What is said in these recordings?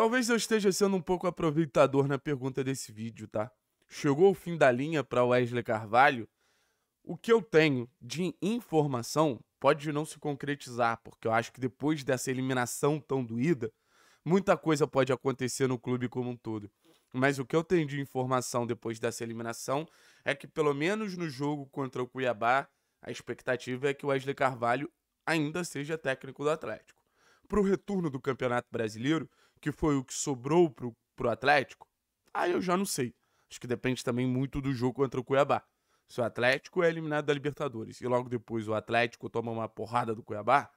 Talvez eu esteja sendo um pouco aproveitador na pergunta desse vídeo, tá? Chegou o fim da linha para Wesley Carvalho. O que eu tenho de informação pode não se concretizar, porque eu acho que depois dessa eliminação tão doída, muita coisa pode acontecer no clube como um todo. Mas o que eu tenho de informação depois dessa eliminação é que, pelo menos no jogo contra o Cuiabá, a expectativa é que o Wesley Carvalho ainda seja técnico do Atlético. Para o retorno do Campeonato Brasileiro, que foi o que sobrou pro, pro Atlético, aí eu já não sei. Acho que depende também muito do jogo contra o Cuiabá. Se o Atlético é eliminado da Libertadores e logo depois o Atlético toma uma porrada do Cuiabá,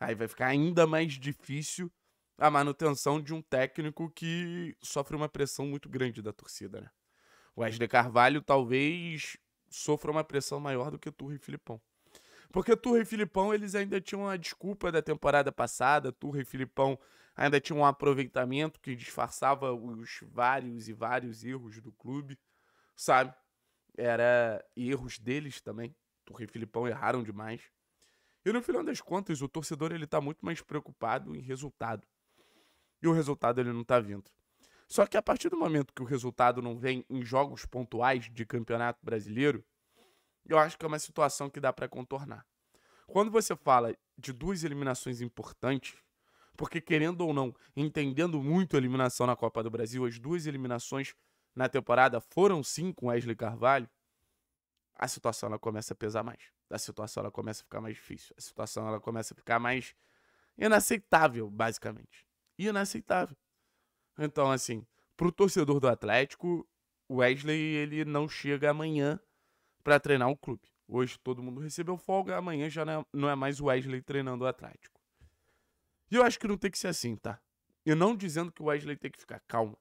aí vai ficar ainda mais difícil a manutenção de um técnico que sofre uma pressão muito grande da torcida, né? O Wesley Carvalho talvez sofra uma pressão maior do que o Turri Filipão. Porque Turra e Filipão, eles ainda tinham a desculpa da temporada passada, Turra e Filipão ainda tinham um aproveitamento que disfarçava os vários e vários erros do clube, sabe? Era erros deles também. Turra e Filipão erraram demais. E no final das contas, o torcedor ele tá muito mais preocupado em resultado. E o resultado ele não tá vindo. Só que a partir do momento que o resultado não vem em jogos pontuais de campeonato brasileiro, eu acho que é uma situação que dá para contornar. Quando você fala de duas eliminações importantes, porque querendo ou não, entendendo muito a eliminação na Copa do Brasil, as duas eliminações na temporada foram sim com Wesley Carvalho, a situação ela começa a pesar mais. A situação ela começa a ficar mais difícil. A situação ela começa a ficar mais inaceitável, basicamente. Inaceitável. Então, assim, pro torcedor do Atlético, o Wesley ele não chega amanhã para treinar o clube. Hoje todo mundo recebeu folga, amanhã já é, não é, mais o Wesley treinando o Atlético. E eu acho que não tem que ser assim, tá? Eu não dizendo que o Wesley tem que ficar calmo.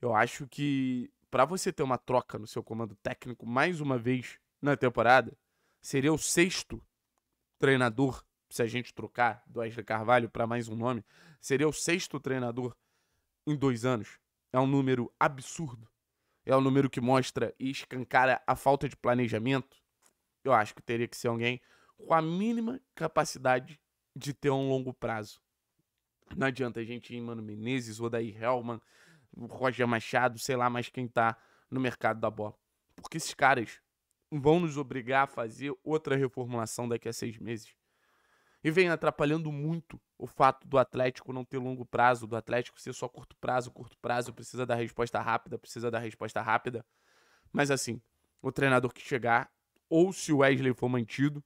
Eu acho que para você ter uma troca no seu comando técnico mais uma vez na temporada, seria o sexto treinador, se a gente trocar do Wesley Carvalho para mais um nome, seria o sexto treinador em dois anos. É um número absurdo é o número que mostra e escancara a falta de planejamento, eu acho que teria que ser alguém com a mínima capacidade de ter um longo prazo. Não adianta a gente ir em Mano Menezes, Rodaí Hellman, Roger Machado, sei lá mais quem tá no mercado da bola. Porque esses caras vão nos obrigar a fazer outra reformulação daqui a seis meses. E vem atrapalhando muito o fato do Atlético não ter longo prazo, do Atlético ser só curto prazo, curto prazo, precisa da resposta rápida, precisa da resposta rápida. Mas assim, o treinador que chegar, ou se o Wesley for mantido,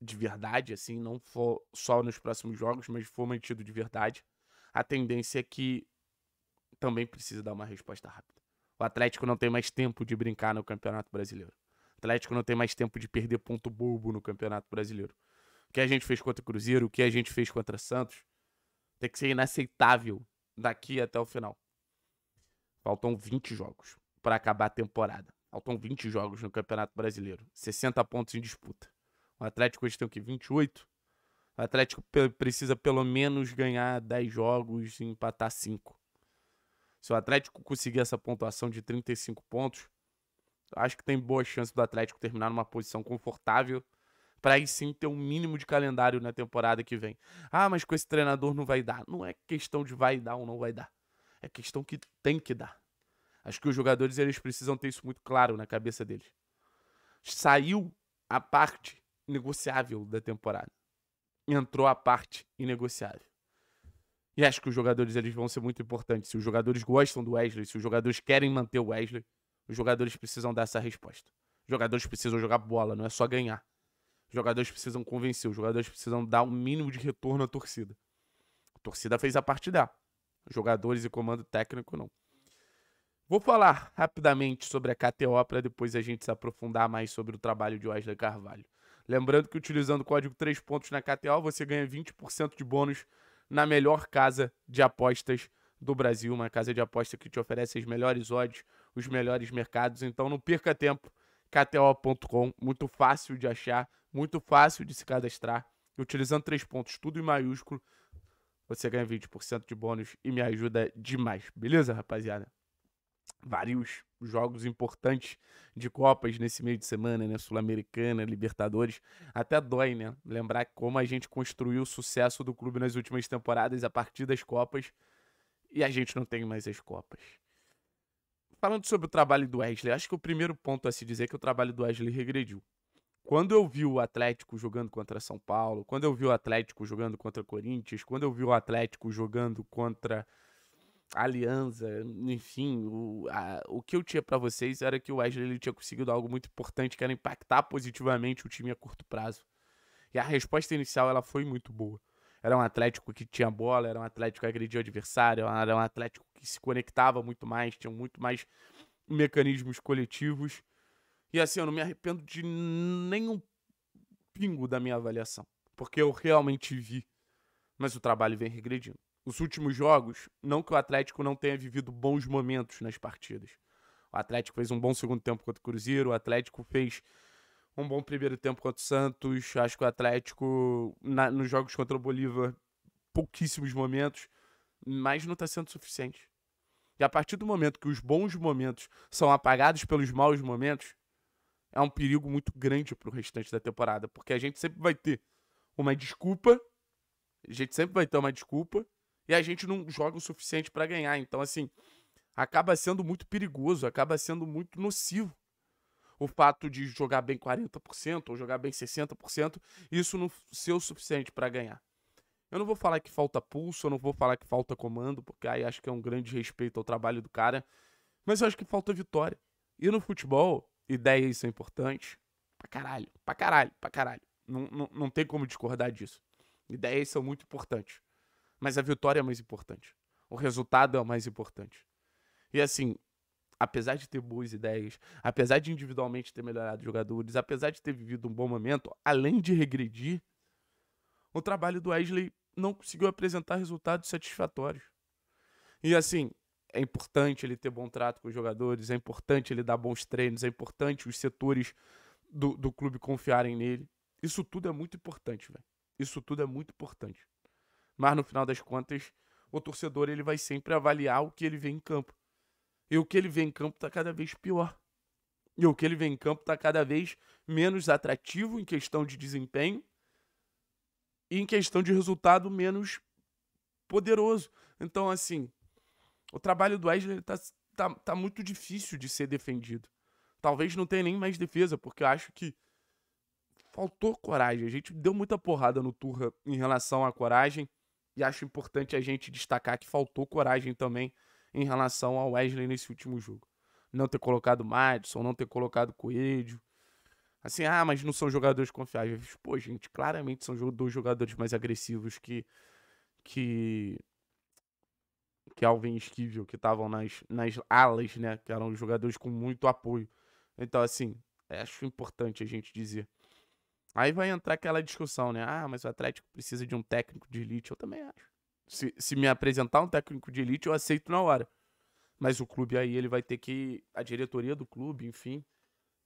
de verdade, assim, não for só nos próximos jogos, mas for mantido de verdade, a tendência é que também precisa dar uma resposta rápida. O Atlético não tem mais tempo de brincar no Campeonato Brasileiro. Atlético não tem mais tempo de perder ponto bobo no Campeonato Brasileiro. O que a gente fez contra o Cruzeiro, o que a gente fez contra Santos, tem que ser inaceitável daqui até o final. Faltam 20 jogos para acabar a temporada. Faltam 20 jogos no Campeonato Brasileiro. 60 pontos em disputa. O Atlético hoje tem o quê? 28? O Atlético precisa pelo menos ganhar 10 jogos e empatar 5. Se o Atlético conseguir essa pontuação de 35 pontos, Acho que tem boa chance do Atlético terminar numa posição confortável para aí sim ter um mínimo de calendário na temporada que vem. Ah, mas com esse treinador não vai dar. Não é questão de vai dar ou não vai dar. É questão que tem que dar. Acho que os jogadores eles precisam ter isso muito claro na cabeça deles. Saiu a parte negociável da temporada. Entrou a parte inegociável. E acho que os jogadores eles vão ser muito importantes. Se os jogadores gostam do Wesley, se os jogadores querem manter o Wesley, os jogadores precisam dar essa resposta. Os jogadores precisam jogar bola, não é só ganhar. Os jogadores precisam convencer, os jogadores precisam dar o um mínimo de retorno à torcida. A torcida fez a parte dela. Os jogadores e comando técnico não. Vou falar rapidamente sobre a KTO para depois a gente se aprofundar mais sobre o trabalho de Wesley Carvalho. Lembrando que utilizando o código 3 pontos na KTO, você ganha 20% de bônus na melhor casa de apostas do Brasil, uma casa de apostas que te oferece as melhores odds, os melhores mercados. Então não perca tempo, kto.com, muito fácil de achar, muito fácil de se cadastrar. E utilizando três pontos, tudo em maiúsculo, você ganha 20% de bônus e me ajuda demais, beleza, rapaziada? Vários jogos importantes de Copas nesse meio de semana, né? Sul-Americana, Libertadores. Até dói, né? Lembrar como a gente construiu o sucesso do clube nas últimas temporadas a partir das Copas e a gente não tem mais as Copas falando sobre o trabalho do Wesley, acho que o primeiro ponto a se dizer é que o trabalho do Wesley regrediu. Quando eu vi o Atlético jogando contra São Paulo, quando eu vi o Atlético jogando contra Corinthians, quando eu vi o Atlético jogando contra Aliança, enfim, o, a, o que eu tinha para vocês era que o Wesley ele tinha conseguido algo muito importante, que era impactar positivamente o time a curto prazo. E a resposta inicial ela foi muito boa. Era um Atlético que tinha bola, era um Atlético que agredia o adversário, era um Atlético que se conectava muito mais, tinha muito mais mecanismos coletivos. E assim, eu não me arrependo de nenhum pingo da minha avaliação, porque eu realmente vi. Mas o trabalho vem regredindo. Os últimos jogos, não que o Atlético não tenha vivido bons momentos nas partidas. O Atlético fez um bom segundo tempo contra o Cruzeiro, o Atlético fez um bom primeiro tempo contra o Santos. Acho que o Atlético, na, nos jogos contra o Bolívar, pouquíssimos momentos, mas não está sendo suficiente. E a partir do momento que os bons momentos são apagados pelos maus momentos, é um perigo muito grande para o restante da temporada, porque a gente sempre vai ter uma desculpa, a gente sempre vai ter uma desculpa, e a gente não joga o suficiente para ganhar. Então, assim, acaba sendo muito perigoso, acaba sendo muito nocivo o fato de jogar bem 40% ou jogar bem 60%, isso não ser o suficiente para ganhar. Eu não vou falar que falta pulso, eu não vou falar que falta comando, porque aí acho que é um grande respeito ao trabalho do cara, mas eu acho que falta vitória. E no futebol, ideias são é importantes pra caralho, pra caralho, pra caralho. Não, não, não tem como discordar disso. Ideias são muito importantes, mas a vitória é mais importante. O resultado é o mais importante. E assim, apesar de ter boas ideias, apesar de individualmente ter melhorado jogadores, apesar de ter vivido um bom momento, além de regredir, o trabalho do Wesley não conseguiu apresentar resultados satisfatórios. E assim, é importante ele ter bom trato com os jogadores, é importante ele dar bons treinos, é importante os setores do, do clube confiarem nele. Isso tudo é muito importante, velho. Isso tudo é muito importante. Mas no final das contas, o torcedor ele vai sempre avaliar o que ele vê em campo. E o que ele vê em campo está cada vez pior. E o que ele vê em campo está cada vez menos atrativo em questão de desempenho e em questão de resultado menos poderoso. Então, assim, o trabalho do Wesley está tá, tá muito difícil de ser defendido. Talvez não tenha nem mais defesa, porque eu acho que faltou coragem. A gente deu muita porrada no Turra em relação à coragem. E acho importante a gente destacar que faltou coragem também em relação ao Wesley nesse último jogo. Não ter colocado Madison, não ter colocado Coelho. Assim, ah, mas não são jogadores confiáveis. Pô, gente, claramente são dois jogadores mais agressivos que. que. que Alvin Esquivel, que estavam nas, nas alas, né? Que eram jogadores com muito apoio. Então, assim, é, acho importante a gente dizer. Aí vai entrar aquela discussão, né? Ah, mas o Atlético precisa de um técnico de elite. Eu também acho. Se, se me apresentar um técnico de elite, eu aceito na hora. Mas o clube aí, ele vai ter que. A diretoria do clube, enfim,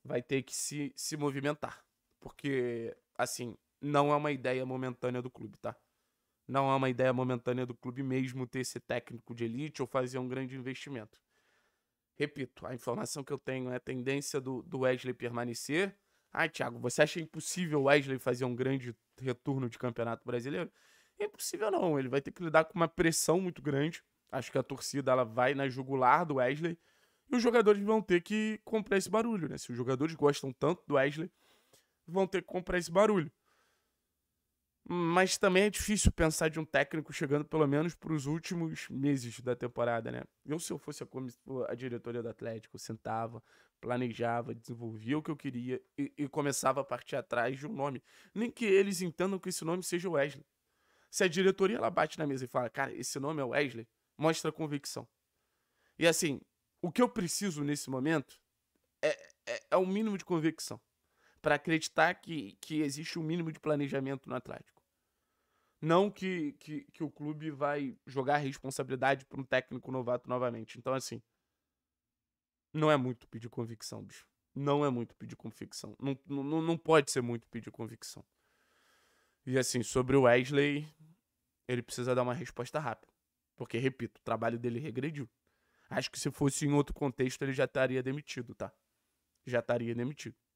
vai ter que se, se movimentar. Porque, assim, não é uma ideia momentânea do clube, tá? Não é uma ideia momentânea do clube mesmo ter esse técnico de elite ou fazer um grande investimento. Repito, a informação que eu tenho é a tendência do, do Wesley permanecer. Ah, Thiago, você acha impossível o Wesley fazer um grande retorno de campeonato brasileiro? É impossível não, ele vai ter que lidar com uma pressão muito grande. Acho que a torcida ela vai na jugular do Wesley e os jogadores vão ter que comprar esse barulho, né? Se os jogadores gostam tanto do Wesley, vão ter que comprar esse barulho. Mas também é difícil pensar de um técnico chegando pelo menos para os últimos meses da temporada, né? Eu, se eu fosse a, a diretoria do Atlético, sentava, planejava, desenvolvia o que eu queria e, e começava a partir atrás de um nome. Nem que eles entendam que esse nome seja o Wesley. Se a diretoria ela bate na mesa e fala, cara, esse nome é Wesley, mostra convicção. E assim, o que eu preciso nesse momento é, é, é mínimo de convicção para acreditar que, que existe um mínimo de planejamento no Atlético. Não que, que, que o clube vai jogar a responsabilidade para um técnico novato novamente. Então, assim, não é muito pedir convicção, bicho. Não é muito pedir convicção. Não, não, não pode ser muito pedir convicção. E assim, sobre o Wesley, ele precisa dar uma resposta rápida. Porque, repito, o trabalho dele regrediu. Acho que se fosse em outro contexto, ele já estaria demitido, tá? Já estaria demitido.